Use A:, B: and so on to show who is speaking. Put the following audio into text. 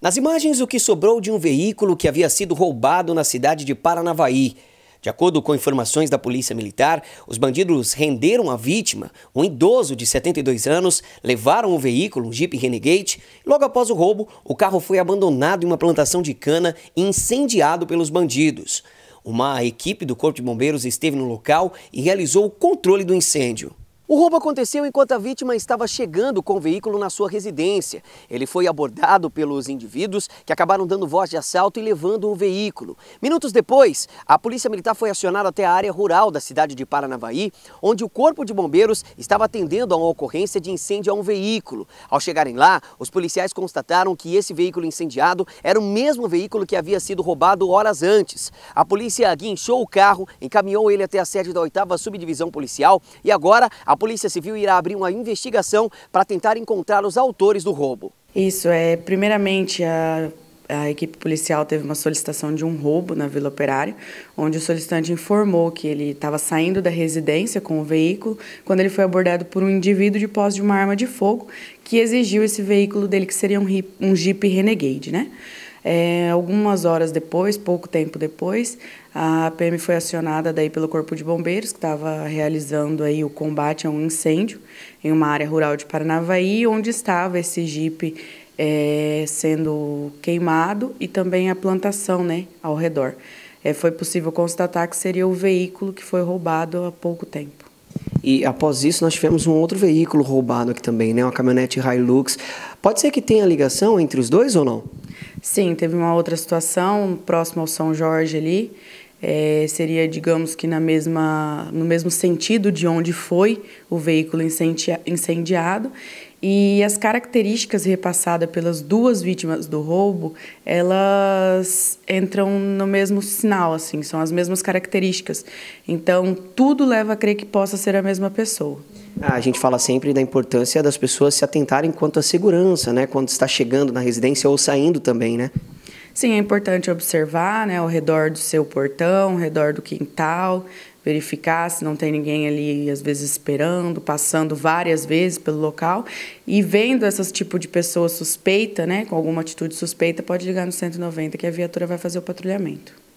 A: Nas imagens, o que sobrou de um veículo que havia sido roubado na cidade de Paranavaí. De acordo com informações da Polícia Militar, os bandidos renderam a vítima, um idoso de 72 anos, levaram o veículo, um Jeep Renegade. Logo após o roubo, o carro foi abandonado em uma plantação de cana e incendiado pelos bandidos. Uma equipe do Corpo de Bombeiros esteve no local e realizou o controle do incêndio. O roubo aconteceu enquanto a vítima estava chegando com o veículo na sua residência. Ele foi abordado pelos indivíduos que acabaram dando voz de assalto e levando o veículo. Minutos depois, a polícia militar foi acionada até a área rural da cidade de Paranavaí, onde o corpo de bombeiros estava atendendo a uma ocorrência de incêndio a um veículo. Ao chegarem lá, os policiais constataram que esse veículo incendiado era o mesmo veículo que havia sido roubado horas antes. A polícia guinchou o carro, encaminhou ele até a sede da 8 Subdivisão Policial e agora a Polícia Civil irá abrir uma investigação para tentar encontrar os autores do roubo.
B: Isso, é primeiramente a a equipe policial teve uma solicitação de um roubo na Vila Operária, onde o solicitante informou que ele estava saindo da residência com o veículo quando ele foi abordado por um indivíduo de posse de uma arma de fogo que exigiu esse veículo dele, que seria um, um Jeep Renegade, né? É, algumas horas depois, pouco tempo depois, a PM foi acionada daí pelo Corpo de Bombeiros, que estava realizando aí o combate a um incêndio em uma área rural de Paranavaí, onde estava esse jipe é, sendo queimado e também a plantação né, ao redor. É, foi possível constatar que seria o veículo que foi roubado há pouco tempo.
A: E após isso, nós tivemos um outro veículo roubado aqui também, né? Uma caminhonete Hilux. Pode ser que tenha ligação entre os dois ou
B: não? Sim, teve uma outra situação próximo ao São Jorge ali, é, seria, digamos que na mesma, no mesmo sentido de onde foi o veículo incendiado. E as características repassadas pelas duas vítimas do roubo, elas entram no mesmo sinal, assim, são as mesmas características. Então, tudo leva a crer que possa ser a mesma pessoa.
A: Ah, a gente fala sempre da importância das pessoas se atentarem quanto à segurança, né? Quando está chegando na residência ou saindo também, né?
B: Sim, é importante observar né, ao redor do seu portão, ao redor do quintal, verificar se não tem ninguém ali, às vezes, esperando, passando várias vezes pelo local. E vendo esse tipo de pessoa suspeita, né, com alguma atitude suspeita, pode ligar no 190 que a viatura vai fazer o patrulhamento.